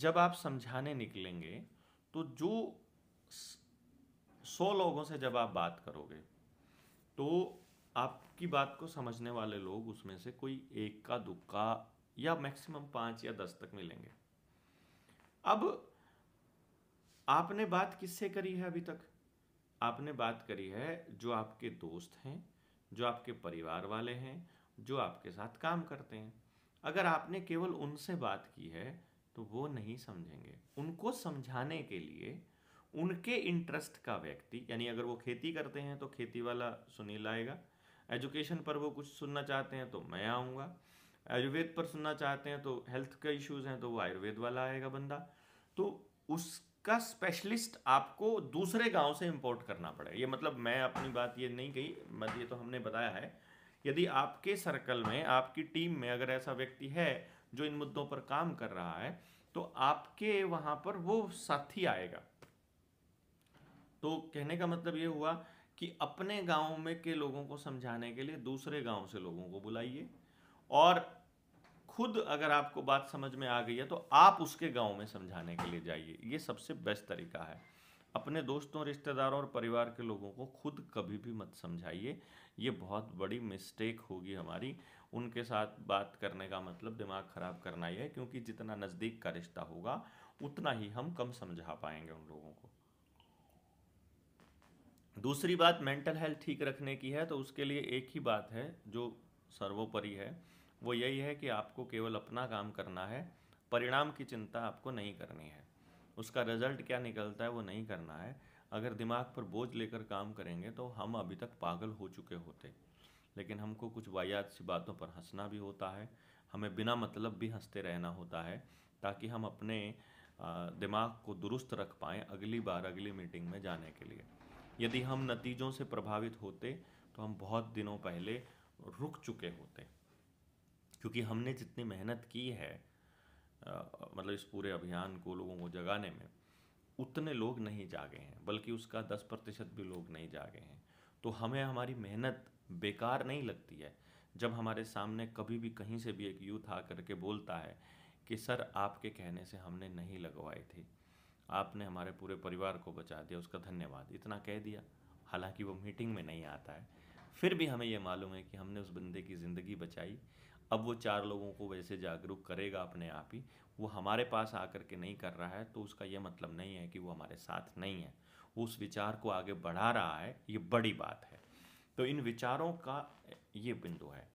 जब आप समझाने निकलेंगे तो जो सौ लोगों से जब आप बात करोगे तो आपकी बात को समझने वाले लोग उसमें से कोई एक का दुक्का या मैक्सिमम पाँच या दस तक मिलेंगे अब आपने बात किससे करी है अभी तक आपने बात करी है जो आपके दोस्त हैं जो आपके परिवार वाले हैं जो आपके साथ काम करते हैं अगर आपने केवल उनसे बात की है तो वो नहीं समझेंगे उनको समझाने के लिए उनके इंटरेस्ट का व्यक्ति यानी अगर वो खेती करते हैं तो खेती वाला सुनील आएगा एजुकेशन पर वो कुछ सुनना चाहते हैं तो मैं आऊँगा आयुर्वेद पर सुनना चाहते हैं तो हेल्थ का इश्यूज हैं तो वो आयुर्वेद वाला आएगा बंदा तो उसका स्पेशलिस्ट आपको दूसरे गांव से इंपोर्ट करना पड़ेगा ये मतलब मैं अपनी बात ये नहीं कही मत ये तो हमने बताया है यदि आपके सर्कल में आपकी टीम में अगर ऐसा व्यक्ति है जो इन मुद्दों पर काम कर रहा है तो आपके वहां पर वो साथी आएगा तो कहने का मतलब ये हुआ कि अपने गांव में के लोगों को समझाने के लिए दूसरे गांव से लोगों को बुलाइए और खुद अगर आपको बात समझ में आ गई है तो आप उसके गांव में समझाने के लिए जाइए ये सबसे बेस्ट तरीका है अपने दोस्तों रिश्तेदारों और परिवार के लोगों को खुद कभी भी मत समझाइए ये बहुत बड़ी मिस्टेक होगी हमारी उनके साथ बात करने का मतलब दिमाग ख़राब करना ही है क्योंकि जितना नज़दीक का रिश्ता होगा उतना ही हम कम समझा पाएंगे उन लोगों को दूसरी बात मेंटल हेल्थ ठीक रखने की है तो उसके लिए एक ही बात है जो सर्वोपरि है वो यही है कि आपको केवल अपना काम करना है परिणाम की चिंता आपको नहीं करनी है उसका रिज़ल्ट क्या निकलता है वो नहीं करना है अगर दिमाग पर बोझ लेकर काम करेंगे तो हम अभी तक पागल हो चुके होते लेकिन हमको कुछ वाहियात सी बातों पर हंसना भी होता है हमें बिना मतलब भी हंसते रहना होता है ताकि हम अपने दिमाग को दुरुस्त रख पाएँ अगली बार अगली मीटिंग में जाने के लिए यदि हम नतीजों से प्रभावित होते तो हम बहुत दिनों पहले रुक चुके होते क्योंकि हमने जितनी मेहनत की है मतलब इस पूरे अभियान को लोगों को जगाने में उतने लोग नहीं जागे हैं बल्कि उसका दस प्रतिशत भी लोग नहीं जागे हैं तो हमें हमारी मेहनत बेकार नहीं लगती है जब हमारे सामने कभी भी कहीं से भी एक यूथ आ करके बोलता है कि सर आपके कहने से हमने नहीं लगवाई थी आपने हमारे पूरे परिवार को बचा दिया उसका धन्यवाद इतना कह दिया हालांकि वो मीटिंग में नहीं आता है फिर भी हमें यह मालूम है कि हमने उस बंदे की ज़िंदगी बचाई अब वो चार लोगों को वैसे जागरूक करेगा अपने आप ही वो हमारे पास आकर के नहीं कर रहा है तो उसका यह मतलब नहीं है कि वो हमारे साथ नहीं है वो उस विचार को आगे बढ़ा रहा है ये बड़ी बात है तो इन विचारों का ये बिंदु है